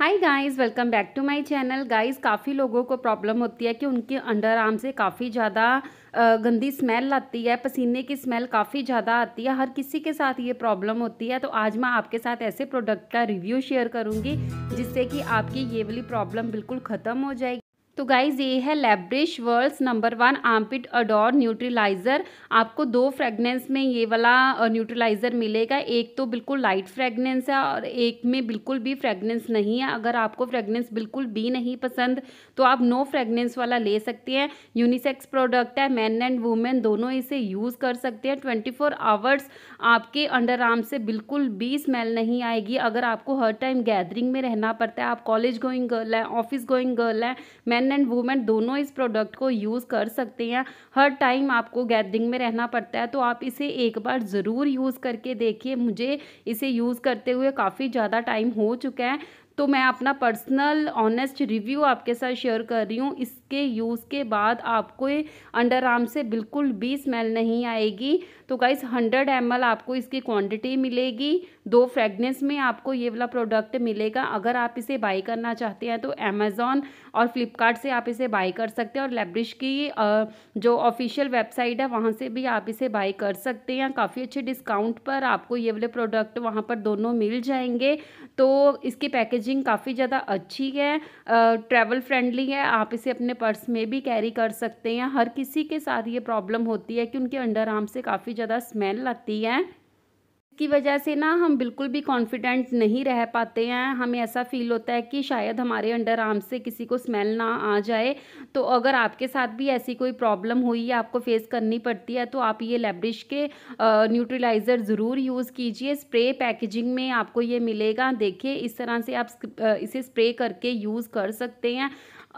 hi guys welcome back to my channel guys काफ़ी लोगों को प्रॉब्लम होती है कि उनके अंडर आर्म से काफ़ी ज़्यादा गंदी स्मेल आती है पसीने की स्मेल काफ़ी ज़्यादा आती है हर किसी के साथ ये प्रॉब्लम होती है तो आज मैं आपके साथ ऐसे प्रोडक्ट का रिव्यू शेयर करूँगी जिससे कि आपकी ये वाली प्रॉब्लम बिल्कुल ख़त्म हो जाएगी तो गाइज ये है Lebrish world's number one armpit odour neutraliser आपको दो फ्रेगनेंस में ये वाला न्यूट्रिलाइज़र मिलेगा एक तो बिल्कुल लाइट फ्रेगनेंस है और एक में बिल्कुल भी फ्रेगनेंस नहीं है अगर आपको फ्रेगनेंस बिल्कुल भी नहीं पसंद तो आप नो फ्रेगनेंस वाला ले सकते हैं यूनिसेक्स प्रोडक्ट है मैन एंड वुमेन दोनों इसे यूज़ कर सकते हैं ट्वेंटी फोर आवर्स आपके अंडर आर्म से बिल्कुल भी स्मेल नहीं आएगी अगर आपको हर टाइम गैदरिंग में रहना पड़ता है आप कॉलेज गोइंग गर्ल है ऑफिस गोइंग गर्ल है मैन मेन एंड वुमेन दोनों इस प्रोडक्ट को यूज़ कर सकते हैं हर टाइम आपको गैदरिंग में रहना पड़ता है तो आप इसे एक बार ज़रूर यूज़ करके देखिए मुझे इसे यूज़ करते हुए काफ़ी ज़्यादा टाइम हो चुका है तो मैं अपना पर्सनल ऑनेस्ट रिव्यू आपके साथ शेयर कर रही हूँ इसके यूज़ के बाद आपको अंडर आर्म से बिल्कुल भी स्मेल नहीं आएगी तो गाइस 100 एम आपको इसकी क्वांटिटी मिलेगी दो फ्रेगनेंस में आपको ये वाला प्रोडक्ट मिलेगा अगर आप इसे बाई करना चाहते हैं तो अमेज़ॉन और फ्लिपकार्ट से आप इसे बाई कर सकते हैं और लेब्रिश की जो ऑफिशियल वेबसाइट है वहाँ से भी आप इसे बाई कर सकते हैं काफ़ी अच्छे डिस्काउंट पर आपको ये वाले प्रोडक्ट वहाँ पर दोनों मिल जाएंगे तो इसकी पैकेज पैकेजिंग काफ़ी ज़्यादा अच्छी है ट्रैवल फ्रेंडली है आप इसे अपने पर्स में भी कैरी कर सकते हैं हर किसी के साथ ये प्रॉब्लम होती है कि उनके अंडर आर्म से काफ़ी ज़्यादा स्मेल लगती है की वजह से ना हम बिल्कुल भी कॉन्फिडेंट नहीं रह पाते हैं हमें ऐसा फील होता है कि शायद हमारे अंडर आर्म से किसी को स्मेल ना आ जाए तो अगर आपके साथ भी ऐसी कोई प्रॉब्लम हुई है आपको फेस करनी पड़ती है तो आप ये लेब्रिश के न्यूट्रलाइज़र ज़रूर यूज़ कीजिए स्प्रे पैकेजिंग में आपको ये मिलेगा देखिए इस तरह से आप इसे स्प्रे करके यूज़ कर सकते हैं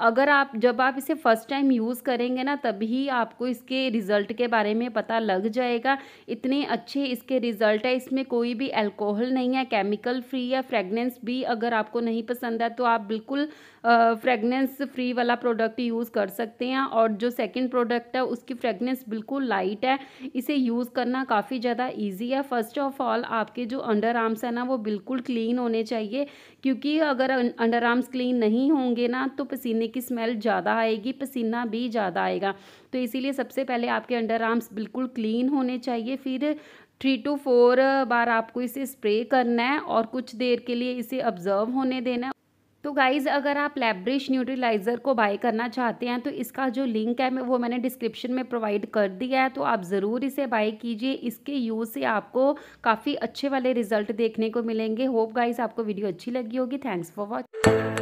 अगर आप जब आप इसे फ़र्स्ट टाइम यूज़ करेंगे ना तभी आपको इसके रिज़ल्ट के बारे में पता लग जाएगा इतने अच्छे इसके रिज़ल्ट है इस इसमें कोई भी अल्कोहल नहीं है केमिकल फ्री है फ्रेगनेंस भी अगर आपको नहीं पसंद है तो आप बिल्कुल फ्रेगनेंस फ्री वाला प्रोडक्ट यूज़ कर सकते हैं और जो सेकंड प्रोडक्ट है उसकी फ्रेगनेंस बिल्कुल लाइट है इसे यूज़ करना काफ़ी ज़्यादा ईजी है फर्स्ट ऑफ ऑल आपके जो अंडर आर्म्स हैं ना वो बिल्कुल क्लीन होने चाहिए क्योंकि अगर अंडर आर्म्स क्लीन नहीं होंगे ना तो पसीने की स्मेल ज़्यादा आएगी पसीना भी ज़्यादा आएगा तो इसीलिए सबसे पहले आपके अंडर आर्म्स बिल्कुल क्लीन होने चाहिए फिर थ्री टू फोर बार आपको इसे स्प्रे करना है और कुछ देर के लिए इसे ऑब्जर्व होने देना है तो गाइज़ अगर आप लैब्रिश न्यूट्रिलाइज़र को बाय करना चाहते हैं तो इसका जो लिंक है मैं वो मैंने डिस्क्रिप्शन में प्रोवाइड कर दिया है तो आप ज़रूर इसे बाय कीजिए इसके यूज़ से आपको काफ़ी अच्छे वाले रिजल्ट देखने को मिलेंगे होप गाइज़ आपको वीडियो अच्छी लगी होगी थैंक्स फॉर वॉचिंग